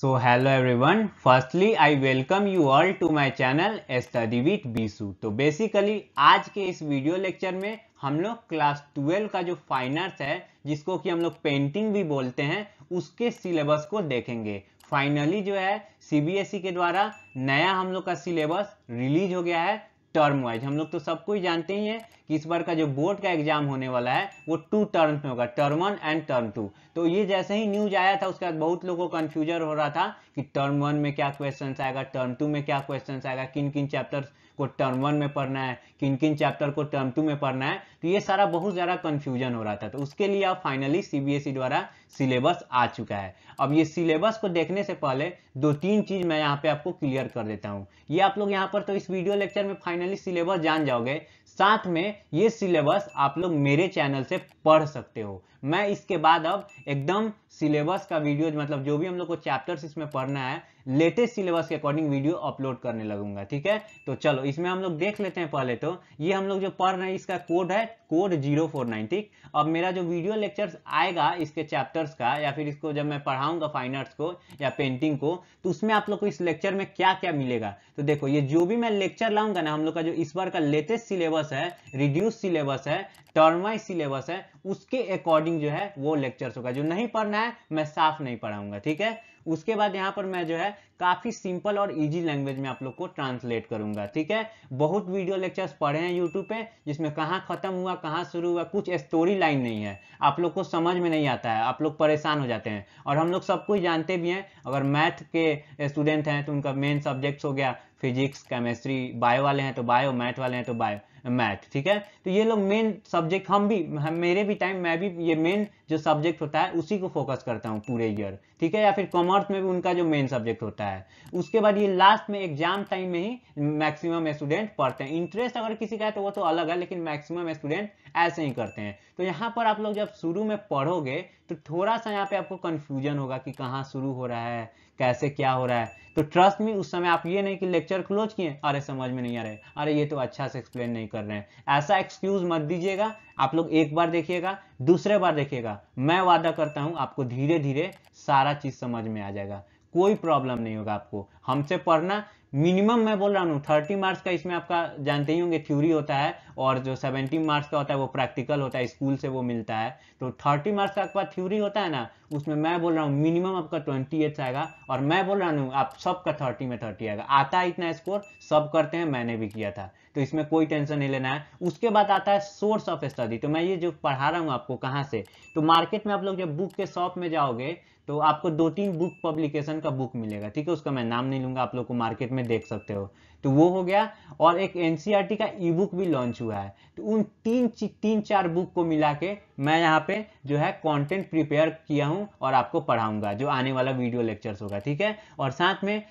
So hello everyone. Firstly I welcome you all to my channel study with Bisu तो basically आज के इस video lecture में हम लोग क्लास 12 का जो फाइन आर्ट्स है जिसको कि हम लोग पेंटिंग भी बोलते हैं उसके सिलेबस को देखेंगे फाइनली जो है सीबीएसई e के द्वारा नया हम लोग का सिलेबस रिलीज हो गया है टर्म वाइज हम लोग तो सबको ही जानते ही हैं कि इस बार का जो बोर्ड का एग्जाम होने वाला है वो टू टर्म्स में होगा term one and term two तो ये जैसे ही न्यूज आया था उसके बाद बहुत लोगों को कन्फ्यूजन हो रहा था कि टर्म वन में क्या क्वेश्चन आएगा टर्म टू में क्या क्वेश्चन आएगा किन किन चैप्टर को टर्म वन में पढ़ना है किन किन चैप्टर को टर्म टू में पढ़ना है तो ये सारा बहुत ज़्यादा कंफ्यूजन हो रहा था तो उसके लिए अब फाइनली सीबीएसई e द्वारा सिलेबस आ चुका है अब ये सिलेबस को देखने से पहले दो तीन चीज़ मैं यहाँ पे आपको क्लियर कर देता हूँ ये आप लोग यहाँ पर तो इस वीडियो लेक्चर में फाइनली सिलेबस जान जाओगे साथ में ये सिलेबस आप लोग मेरे चैनल से पढ़ सकते हो मैं इसके बाद अब एकदम सिलेबस का वीडियो मतलब जो भी हम लोग को चैप्टर्स इसमें पढ़ना है लेटेस्ट सिलेबस के अकॉर्डिंग वीडियो अपलोड करने लगूंगा ठीक है तो चलो इसमें हम लोग देख लेते हैं पहले तो ये हम लोग जो पढ़ रहे हैं इसका कोड है कोड जीरो फोर नाइन ठीक अब मेरा जो वीडियो लेक्चर्स आएगा इसके चैप्टर्स का या फिर इसको जब मैं पढ़ाऊंगा फाइन आर्ट्स को या पेंटिंग को तो उसमें आप लोग को इस लेक्चर में क्या क्या मिलेगा तो देखो ये जो भी मैं लेक्चर लाऊंगा ना हम लोग का जो इस बार का लेटेस्ट सिलेबस है रिड्यूस सिलेबस है टर्माई सिलेबस है उसके अकॉर्डिंग जो है वो लेक्चर्स होगा जो नहीं पढ़ना है मैं साफ नहीं पढ़ाऊंगा ठीक है उसके बाद यहाँ पर मैं जो है काफी सिंपल और इजी लैंग्वेज में आप लोग को ट्रांसलेट करूंगा ठीक है बहुत वीडियो लेक्चर्स पढ़े हैं यूट्यूब पे जिसमें कहाँ खत्म हुआ कहाँ शुरू हुआ कुछ स्टोरी लाइन नहीं है आप लोग को समझ में नहीं आता है आप लोग परेशान हो जाते हैं और हम लोग सब कुछ जानते भी हैं अगर मैथ के स्टूडेंट हैं तो उनका मेन सब्जेक्ट हो गया फिजिक्स केमिस्ट्री बायो वाले हैं तो बायो मैथ वाले हैं तो बायो मैथ ठीक है तो ये लोग मेन सब्जेक्ट हम भी हम, मेरे भी टाइम मैं भी ये मेन जो सब्जेक्ट होता है उसी को फोकस करता हूँ पूरे ईयर ठीक है या फिर कॉमर्स में भी उनका जो मेन सब्जेक्ट होता है उसके बाद ये लास्ट में एग्जाम टाइम में ही मैक्सिमम स्टूडेंट पढ़ते हैं इंटरेस्ट अगर किसी का है तो वो तो अलग है लेकिन मैक्सिमम स्टूडेंट ऐसे ही करते हैं तो यहाँ पर आप लोग जब शुरू में पढ़ोगे तो थोड़ा सा यहाँ पे आपको कन्फ्यूजन होगा कि कहाँ शुरू हो रहा है कैसे क्या हो रहा है तो ट्रस्ट मी उस समय आप ये नहीं कि लेक्चर क्लोज किए अरे समझ में नहीं आ रहे अरे ये तो अच्छा से एक्सप्लेन नहीं कर रहे हैं ऐसा एक्सक्यूज मत दीजिएगा आप लोग एक बार देखिएगा दूसरे बार देखिएगा मैं वादा करता हूं आपको धीरे धीरे सारा चीज समझ में आ जाएगा कोई प्रॉब्लम नहीं होगा आपको हमसे पढ़ना मिनिमम मैं बोल रहा हूँ थर्टी मार्क्स का इसमें आपका जानते ही होंगे थ्योरी होता है और जो सेवेंटी मार्क्स का होता है वो प्रैक्टिकल होता है स्कूल से वो मिलता है तो थर्टी मार्क्स का आपका थ्योरी होता है ना उसमें मैं बोल रहा हूँ मिनिमम आपका ट्वेंटी एट्स आएगा और मैं बोल रहा हूँ आप सबका थर्टी में थर्टी आएगा आता है इतना स्कोर सब करते हैं मैंने भी किया था तो इसमें कोई टेंशन नहीं लेना है उसके बाद आता है सोर्स ऑफ स्टडी तो मैं ये जो पढ़ा रहा हूँ आपको कहाँ से तो मार्केट में आप लोग जब बुक के शॉप में जाओगे तो आपको दो तीन बुक पब्लिकेशन का बुक मिलेगा ठीक है उसका मैं नाम नहीं लूंगा आप लोग को मार्केट में देख सकते हो तो वो हो गया और एक एनसीआरटी e का ई बुक भी लॉन्च हुआ है तो उन तीन तीन चार बुक को मिला के मैं यहाँ पे जो है कंटेंट प्रिपेयर किया हूँ और आपको पढ़ाऊंगा जो आने वाला वीडियो लेक्चर्स होगा ठीक है और साथ में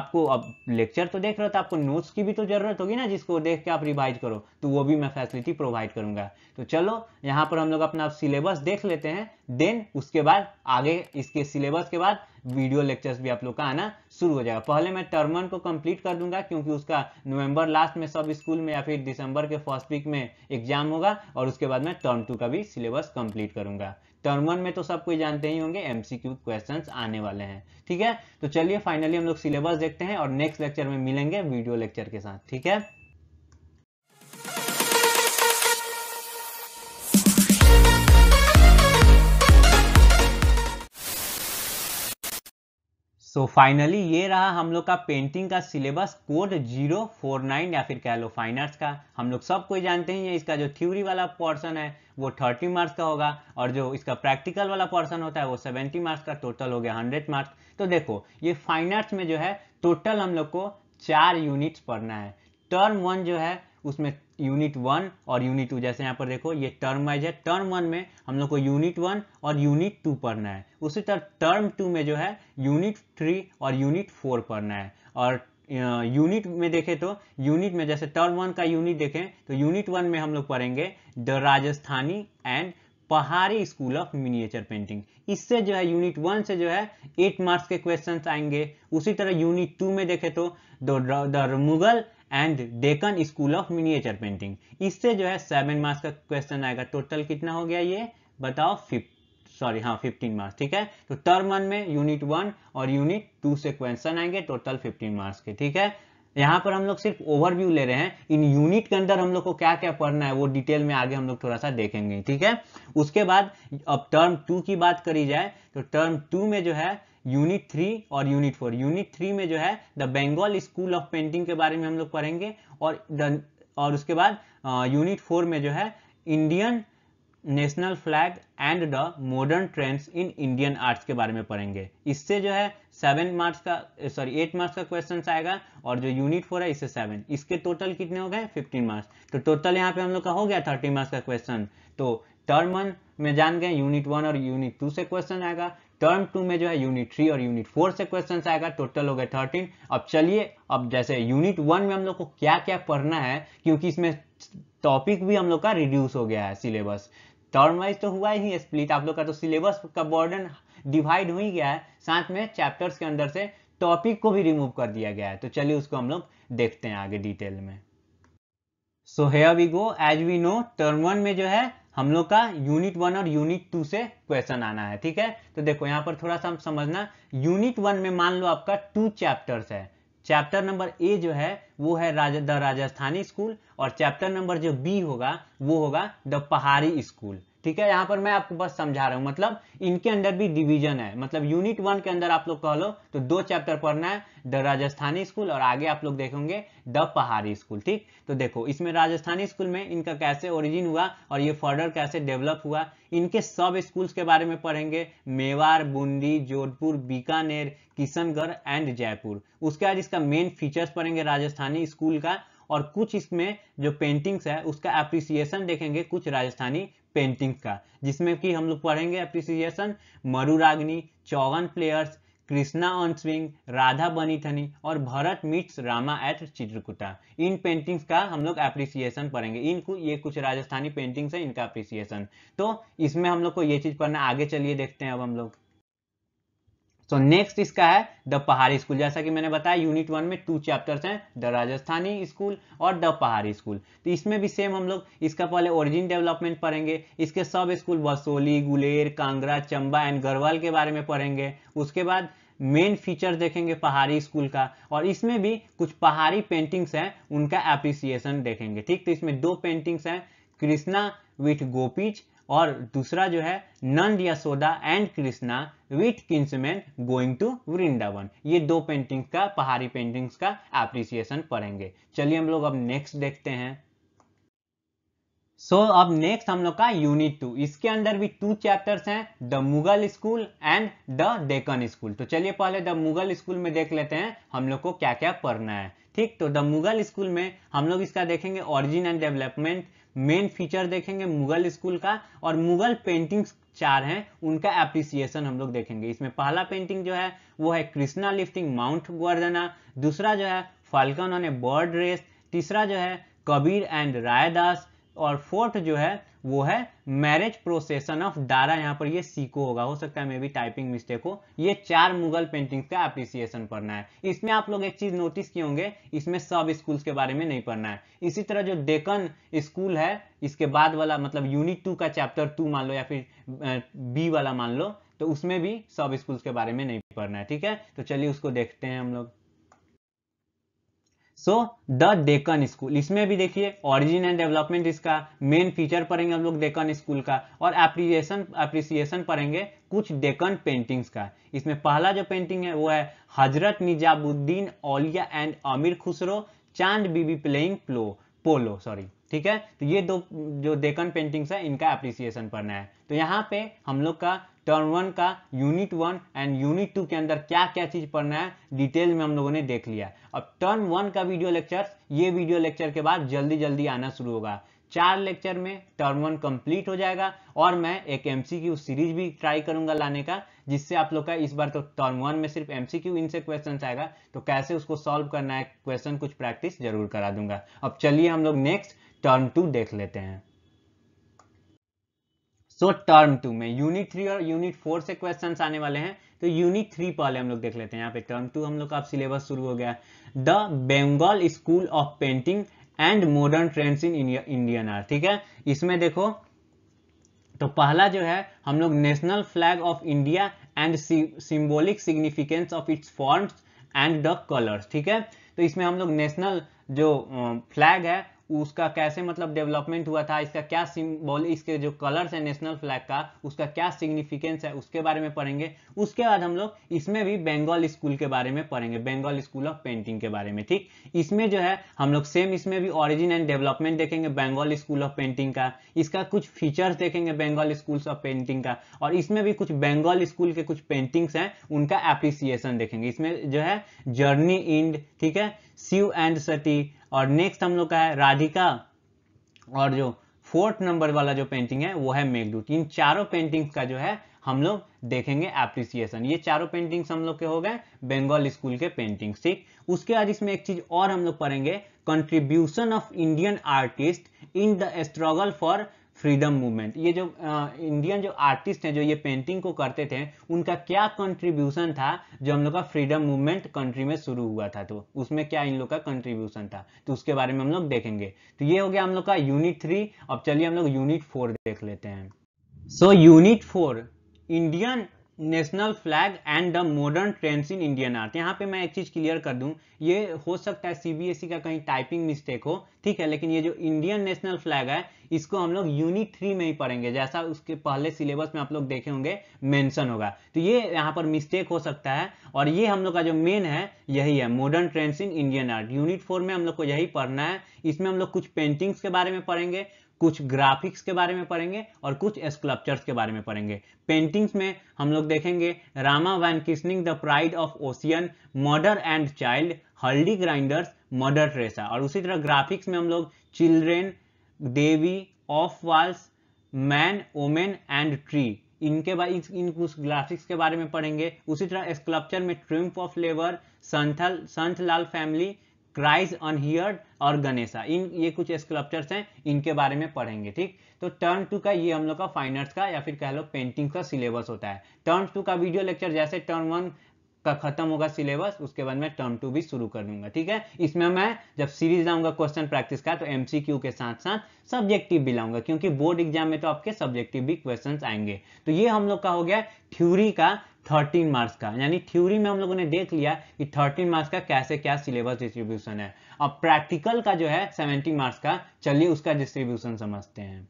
आपको अब लेक्चर तो देख रहे हो तो आपको नोट्स की भी तो जरूरत होगी ना जिसको देख के आप रिवाइज करो तो वो भी मैं फैसिलिटी प्रोवाइड करूंगा तो चलो यहाँ पर हम लोग अपना सिलेबस देख लेते हैं देन उसके बाद आगे इसके सिलेबस के बाद वीडियो लेक्चर्स भी आप लोग का आना शुरू हो जाएगा पहले मैं टर्म वन को कंप्लीट कर दूंगा क्योंकि उसका नवंबर लास्ट में सब स्कूल में या फिर दिसंबर के फर्स्ट वीक में एग्जाम होगा और उसके बाद मैं टर्म टू का भी सिलेबस कंप्लीट करूंगा टर्म वन में तो सब कोई जानते ही होंगे एमसीक्यू क्वेश्चंस आने वाले हैं ठीक है तो चलिए फाइनली हम लोग सिलेबस देखते हैं और नेक्स्ट लेक्चर में मिलेंगे वीडियो लेक्चर के साथ ठीक है सो so फाइनली ये रहा हम लोग का पेंटिंग का syllabus code zero four nine या फिर कह लो फाइन आर्ट्स का हम लोग सब कोई जानते ही हैं इसका जो थ्योरी वाला पोर्सन है वो थर्टी मार्क्स का होगा और जो इसका प्रैक्टिकल वाला पोर्सन होता है वो सेवेंटी मार्क्स का टोटल हो गया हंड्रेड मार्क्स तो देखो ये फाइन आर्ट्स में जो है टोटल हम लोग को चार यूनिट्स पढ़ना है टर्म वन जो है उसमें यूनिट वन और यूनिट टू जैसे यहाँ पर देखो ये टर्म वाइज है टर्म वन में हम लोग को यूनिट वन और यूनिट टू पढ़ना है उसी तरह टर्म टू में जो है यूनिट थ्री और यूनिट फोर पढ़ना है और यूनिट में देखें तो यूनिट में जैसे टर्म वन का यूनिट देखें तो यूनिट वन में हम लोग पढ़ेंगे the Rajasthani and Pahari school of miniature painting इससे जो है यूनिट वन से जो है एट मार्क्स के क्वेश्चंस आएंगे उसी तरह यूनिट टू में देखें तो the Mughal and Deccan school of miniature painting इससे जो है सेवन मार्क्स का क्वेश्चन आएगा टोटल कितना हो गया ये बताओ फिफ्ट सॉरी हाँ फिफ्टीन मार्क्स ठीक है तो टर्म वन में यूनिट वन और यूनिट टू से क्वेश्चन आएंगे टोटल फिफ्टीन मार्क्स के ठीक है यहाँ पर हम लोग सिर्फ ओवरव्यू ले रहे हैं इन यूनिट के अंदर हम लोग को क्या क्या पढ़ना है वो डिटेल में आगे हम लोग थोड़ा सा देखेंगे ठीक है उसके बाद अब टर्म टू की बात करी जाए तो टर्म टू में जो है यूनिट थ्री और यूनिट फोर यूनिट थ्री में जो है the Bengal school of painting के बारे में हम लोग पढ़ेंगे और द और उसके बाद यूनिट फोर में जो है Indian national flag and the modern trends in Indian arts के बारे में पढ़ेंगे इससे जो है सेवन मार्क्स का सॉरी एट मार्क्स का क्वेश्चन आएगा और जो यूनिट फोर है इससे सेवन इसके टोटल कितने हो गए फिफ्टीन मार्क्स तो टोटल यहाँ पे हम लोग का हो गया थर्टी मार्क्स का क्वेश्चन तो टर्म वन में जान गए यूनिट वन और यूनिट टू से क्वेश्चन आएगा टर्म टू में जो है यूनिट थ्री और यूनिट फोर से क्वेश्चन आएगा टोटल हो गए थर्टीन अब चलिए अब जैसे यूनिट वन में हम लोग को क्या क्या पढ़ना है क्योंकि इसमें टॉपिक भी हम लोग का रिड्यूस हो गया है सिलेबस टर्म वाइज तो हुआ ही स्प्लिट आप लोग का तो सिलेबस का बॉर्डन डिवाइड हो ही गया है साथ में चैप्टर्स के अंदर से टॉपिक को भी रिमूव कर दिया गया है तो चलिए उसको हम लोग देखते हैं आगे डिटेल में so here we go as we know term one में जो है हम लोग का यूनिट वन और यूनिट टू से क्वेश्चन आना है ठीक है तो देखो यहाँ पर थोड़ा सा हम समझना यूनिट वन में मान लो आपका टू चैप्टर्स है चैप्टर नंबर ए जो है वो है राज, द राजस्थानी स्कूल और चैप्टर नंबर जो बी होगा वो होगा द पहाड़ी स्कूल ठीक है यहाँ पर मैं आपको बस समझा रहा हूँ मतलब इनके अंदर भी डिवीजन है मतलब यूनिट वन के अंदर आप लोग कह लो तो दो चैप्टर पढ़ना है द राजस्थानी स्कूल और आगे आप लोग देखेंगे द पहाड़ी स्कूल ठीक तो देखो इसमें राजस्थानी स्कूल में इनका कैसे ओरिजिन हुआ और ये फर्दर कैसे डेवलप हुआ इनके सब स्कूल्स के बारे में पढ़ेंगे मेवार बूंदी जोधपुर बीकानेर किशनगढ़ एंड जयपुर उसके बाद इसका मेन फीचर्स पढ़ेंगे राजस्थानी स्कूल का और कुछ इसमें जो पेंटिंग्स है उसका एप्रिसिएशन देखेंगे कुछ राजस्थानी पेंटिंग का जिसमें कि हम लोग पढ़ेंगे अप्रिसिएशन मरुराग्नि चौवन players Krishna on swing Radha Bani Thani और Bharat meets Rama at Chitrakuta in paintings का हम लोग अप्रिसिएशन पढ़ेंगे इनको ये कुछ राजस्थानी पेंटिंग्स है इनका अप्रिसिएशन तो इसमें हम लोग को ये चीज पढ़ना आगे चलिए देखते हैं अब हम लोग सो so, नेक्स्ट इसका है द पहाड़ी स्कूल जैसा कि मैंने बताया यूनिट वन में टू चैप्टर्स हैं द राजस्थानी स्कूल और द पहाड़ी स्कूल तो इसमें भी सेम हम लोग इसका पहले ओरिजिन डेवलपमेंट पढ़ेंगे इसके सब स्कूल बसोली गुलेर कांगड़ा चंबा एंड गढ़वाल के बारे में पढ़ेंगे उसके बाद मेन फीचर देखेंगे पहाड़ी स्कूल का और इसमें भी कुछ पहाड़ी पेंटिंग्स हैं उनका एप्रिसिएशन देखेंगे ठीक तो इसमें दो पेंटिंग्स हैं कृष्णा विथ गोपीच और दूसरा जो है Nand Yashoda and Krishna with kinsmen going to Vrindavan ये दो पेंटिंग्स का पहाड़ी पेंटिंग्स का एप्रिसिएशन पढ़ेंगे चलिए हम लोग अब नेक्स्ट देखते हैं सो so, अब नेक्स्ट हम लोग का यूनिट टू इसके अंदर भी टू चैप्टर्स हैं the Mughal school and the Deccan school तो चलिए पहले द मुगल स्कूल में देख लेते हैं हम लोग को क्या क्या पढ़ना है ठीक तो द मुगल स्कूल में हम लोग इसका देखेंगे origin and development main feature देखेंगे मुगल स्कूल का और मुगल पेंटिंग्स चार हैं उनका एप्रिसिएशन हम लोग देखेंगे इसमें पहला पेंटिंग जो है वो है कृष्णा लिफ्टिंग माउंट गोवर्धना दूसरा जो है falcon on a bird rest तीसरा जो है कबीर एंड रायदास और फोर्थ जो है वो है मैरिज प्रोसेसन ऑफ डारा यहाँ पर ये सीको होगा हो सकता है मे भी टाइपिंग मिस्टेक हो ये चार मुगल पेंटिंग्स का अप्रिसिएशन पढ़ना है इसमें आप लोग एक चीज नोटिस किए होंगे इसमें सब स्कूल्स के बारे में नहीं पढ़ना है इसी तरह जो डेकन स्कूल है इसके बाद वाला मतलब यूनिट टू का चैप्टर टू मान लो या फिर बी वाला मान लो तो उसमें भी सब स्कूल्स के बारे में नहीं पढ़ना है ठीक है तो चलिए उसको देखते हैं हम लोग सो द डेकन स्कूल इसमें भी देखिए ऑरिजिन एंड डेवलपमेंट इसका मेन फीचर पढ़ेंगे हम लोग डेकन स्कूल का और एप्रिसिएशन एप्रिसिएशन पढ़ेंगे कुछ डेकन पेंटिंग्स का इसमें पहला जो पेंटिंग है वो है Hazrat Nizamuddin Auliya and Amir Khusro Chand Bibi playing plough polo sorry ठीक है तो ये दो जो डेकन पेंटिंग्स है इनका एप्रिसिएशन पढ़ना है तो यहाँ पे हम लोग का टर्न वन का unit one and unit two के अंदर क्या क्या चीज पढ़ना है डिटेल में हम लोगों ने देख लिया अब टर्न वन का वीडियो लेक्चर ये वीडियो लेक्चर के बाद जल्दी जल्दी आना शुरू होगा चार लेक्चर में टर्न वन कंप्लीट हो जाएगा और मैं एक एमसीक्यू सीरीज भी ट्राई करूंगा लाने का जिससे आप लोग का इस बार तो टर्न वन में सिर्फ एमसीक्यू इनसे क्वेश्चन आएगा तो कैसे उसको सॉल्व करना है क्वेश्चन कुछ प्रैक्टिस जरूर करा दूंगा अब चलिए हम लोग नेक्स्ट टर्न टू देख लेते हैं सो टर्म टू में यूनिट थ्री और यूनिट फोर से क्वेश्चन आने वाले हैं तो यूनिट थ्री पहले हम लोग देख लेते हैं यहाँ पे टर्म टू हम लोग का सिलेबस शुरू हो गया the Bengal school of painting and modern trends in Indian art ठीक है इसमें देखो तो पहला जो है हम लोग national flag of India and symbolic significance of its forms and the colours ठीक है तो इसमें हम लोग नेशनल जो फ्लैग है उसका कैसे मतलब डेवलपमेंट हुआ था इसका क्या सिम्बॉल इसके जो कलर्स है नेशनल फ्लैग का उसका क्या सिग्निफिकेंस है उसके बारे में पढ़ेंगे उसके बाद हम लोग इसमें भी बेंगाल स्कूल के बारे में पढ़ेंगे बेंगाल स्कूल ऑफ पेंटिंग के बारे में ठीक इसमें जो है हम लोग सेम इसमें भी ऑरिजिन एंड डेवलपमेंट देखेंगे बेंगाल स्कूल ऑफ पेंटिंग का इसका कुछ फीचर्स देखेंगे बेंगाल स्कूल ऑफ पेंटिंग का और इसमें भी कुछ बेंगाल स्कूल के कुछ पेंटिंग्स हैं उनका एप्रिसिएशन देखेंगे इसमें जो है जर्नी इंड ठीक है शिव एंड सती और नेक्स्ट हम लोग का है राधिका और जो फोर्थ नंबर वाला जो पेंटिंग है वो है मेघदूत इन चारों पेंटिंग्स का जो है हम लोग देखेंगे एप्रिसिएशन ये चारों पेंटिंग्स हम लोग के हो गए बंगाल स्कूल के पेंटिंग्स ठीक उसके बाद इसमें एक चीज और हम लोग पढ़ेंगे contribution of Indian artist in the struggle for freedom movement ये जो इंडियन जो आर्टिस्ट हैं जो ये पेंटिंग को करते थे उनका क्या कंट्रीब्यूशन था जो हम लोग का फ्रीडम मूवमेंट कंट्री में शुरू हुआ था तो उसमें क्या इन लोग का कंट्रीब्यूशन था तो उसके बारे में हम लोग देखेंगे तो ये हो गया हम लोग का यूनिट थ्री अब चलिए हम लोग यूनिट फोर देख लेते हैं so unit four Indian national flag and the modern trends in Indian art यहाँ पे मैं एक चीज़ क्लियर कर दूं ये हो सकता है सीबीएसई e का कहीं टाइपिंग मिस्टेक हो ठीक है लेकिन ये जो इंडियन नेशनल फ्लैग है इसको हम लोग यूनिट थ्री में ही पढ़ेंगे जैसा उसके पहले सिलेबस में आप लोग देखे होंगे मेंशन होगा तो ये यहाँ पर मिस्टेक हो सकता है और ये हम लोग का जो मेन है यही है modern trends in Indian art unit four में हम लोग को यही पढ़ना है इसमें हम लोग कुछ पेंटिंग्स के बारे में पढ़ेंगे कुछ ग्राफिक्स के बारे में पढ़ेंगे और कुछ स्कल्पचर्स के बारे में पढ़ेंगे पेंटिंग्स में हम लोग देखेंगे Rama vanquishing the pride of ocean mother and child haldi grinders mother Teresa और उसी तरह ग्राफिक्स में हम लोग children Devi of walls man woman and tree इनके इन कुछ ग्राफिक्स के बारे में पढ़ेंगे उसी तरह स्कल्पचर में ट्रिम्फ ऑफ लेबर संथल संथ लाल फैमिली क्राइज अनहियर्ड और गणेशा इन ये कुछ स्कल्पचर्स हैं इनके बारे में पढ़ेंगे ठीक तो टर्न टू का ये हम लोग का फाइन आर्ट्स का या फिर कह लो पेंटिंग का सिलेबस होता है टर्न टू का वीडियो लेक्चर जैसे टर्न वन का खत्म होगा सिलेबस उसके बाद मैं टर्म टू भी शुरू कर दूंगा ठीक है इसमें मैं जब सीरीज लाऊंगा क्वेश्चन प्रैक्टिस का तो एमसीक्यू के साथ साथ सब्जेक्टिव भी लाऊंगा क्योंकि बोर्ड एग्जाम में तो आपके सब्जेक्टिव भी क्वेश्चंस आएंगे तो ये हम लोग का हो गया थ्योरी का 13 मार्क्स का यानी थ्योरी में हम लोगों ने देख लिया कि 13 मार्क्स का कैसे क्या सिलेबस डिस्ट्रीब्यूशन है अब प्रैक्टिकल का जो है 17 मार्क्स का चलिए उसका डिस्ट्रीब्यूशन समझते हैं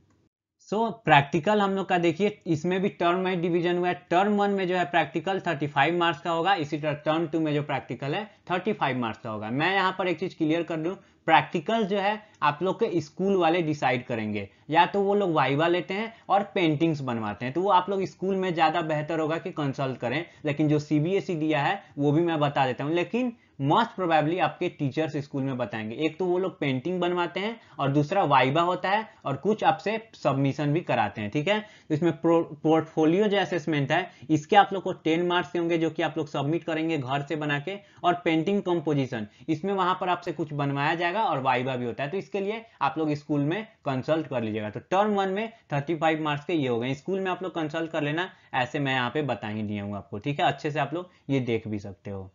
सो so, प्रैक्टिकल हम लोग का देखिए इसमें भी टर्म वाइज डिवीजन हुआ है टर्म वन में जो है प्रैक्टिकल 35 मार्क्स का होगा इसी तरह टर्म टू में जो प्रैक्टिकल है 35 मार्क्स का होगा मैं यहाँ पर एक चीज क्लियर कर दूँ प्रैक्टिकल जो है आप लोग के स्कूल वाले डिसाइड करेंगे या तो वो लोग वाइवा लेते हैं और पेंटिंग्स बनवाते हैं तो वो आप लोग स्कूल में ज़्यादा बेहतर होगा कि कंसल्ट करें लेकिन जो सी e दिया है वो भी मैं बता देता हूँ लेकिन मोस्ट प्रोबेबली आपके टीचर्स स्कूल में बताएंगे एक तो वो लोग पेंटिंग बनवाते हैं और दूसरा वाइबा होता है और कुछ आपसे सबमिशन भी कराते हैं ठीक है तो इसमें पोर्टफोलियो जो असेसमेंट है इसके आप लोग को टेन मार्क्स होंगे जो कि आप लोग सबमिट करेंगे घर से बना के और पेंटिंग कंपोजिशन इसमें वहां पर आपसे कुछ बनवाया जाएगा और वाइबा भी होता है तो इसके लिए आप लोग स्कूल में कंसल्ट कर लीजिएगा तो टर्म वन में थर्टी फाइव मार्क्स के ये हो गए स्कूल में आप लोग कंसल्ट कर लेना ऐसे मैं यहाँ पे बता ही दिया हूँ आपको ठीक है अच्छे से आप लोग ये देख भी सकते हो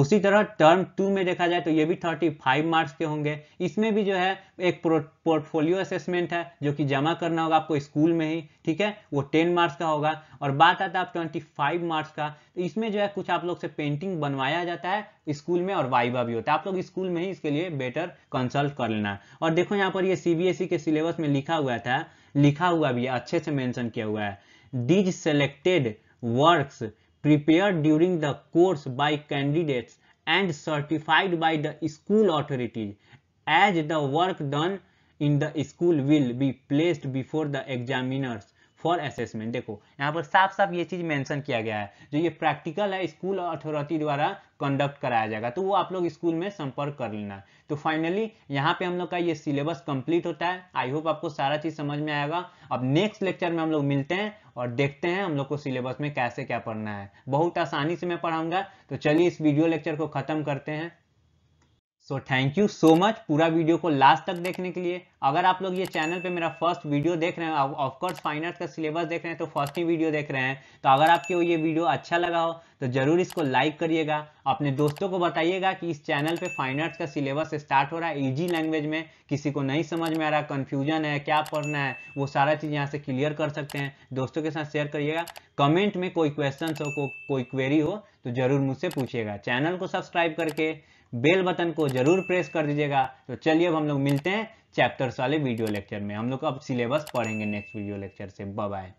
उसी तरह टर्म टू में देखा जाए तो ये भी 35 मार्क्स के होंगे इसमें भी जो है एक पोर्टफोलियो असेसमेंट है जो कि जमा करना होगा आपको स्कूल में ही ठीक है वो 10 मार्क्स का होगा और बात आता है ट्वेंटी फाइव मार्क्स का तो इसमें जो है कुछ आप लोग से पेंटिंग बनवाया जाता है स्कूल में और वाइवा भी होता है आप लोग स्कूल में ही इसके लिए बेटर कंसल्ट कर लेना और देखो यहाँ पर ये सीबीएसई e के सिलेबस में लिखा हुआ था लिखा हुआ भी है अच्छे से मैंशन किया हुआ है these selected works prepared during the course by candidates and certified by the school authorities as the work done in the school will be placed before the examiners for assessment देखो यहाँ पर साफ साफ ये चीज़ mention किया गया है जो ये प्रैक्टिकल है स्कूल अथॉरिटी द्वारा कंडक्ट कराया जाएगा तो वो आप लोग स्कूल में संपर्क कर लेना तो फाइनली यहाँ पे हम लोग का ये सिलेबस कंप्लीट होता है आई होप आपको सारा चीज़ समझ में आएगा अब नेक्स्ट लेक्चर में हम लोग मिलते हैं और देखते हैं हम लोग को सिलेबस में कैसे क्या पढ़ना है बहुत आसानी से मैं पढ़ाऊंगा तो चलिए इस वीडियो लेक्चर को ख़त्म करते हैं so thank you so much पूरा वीडियो को लास्ट तक देखने के लिए अगर आप लोग ये चैनल पे मेरा फर्स्ट वीडियो देख रहे हैं ऑफकोर्स फाइन आर्ट का सिलेबस देख रहे हैं तो फर्स्ट ही वीडियो देख रहे हैं तो अगर आपको ये वीडियो अच्छा लगा हो तो जरूर इसको लाइक करिएगा अपने दोस्तों को बताइएगा कि इस चैनल पे आर्ट्स का सिलेबस स्टार्ट हो रहा है ईजी लैंग्वेज में किसी को नहीं समझ में आ रहा कन्फ्यूजन है क्या पढ़ना है वो सारा चीज़ यहाँ से क्लियर कर सकते हैं दोस्तों के साथ शेयर करिएगा कमेंट में कोई क्वेश्चन हो को, कोई क्वेरी हो तो जरूर मुझसे पूछिएगा चैनल को सब्सक्राइब करके बेल बटन को जरूर प्रेस कर दीजिएगा तो चलिए अब हम लोग मिलते हैं चैप्टर्स वाले वीडियो लेक्चर में हम लोग अब सिलेबस पढ़ेंगे नेक्स्ट वीडियो लेक्चर से बाय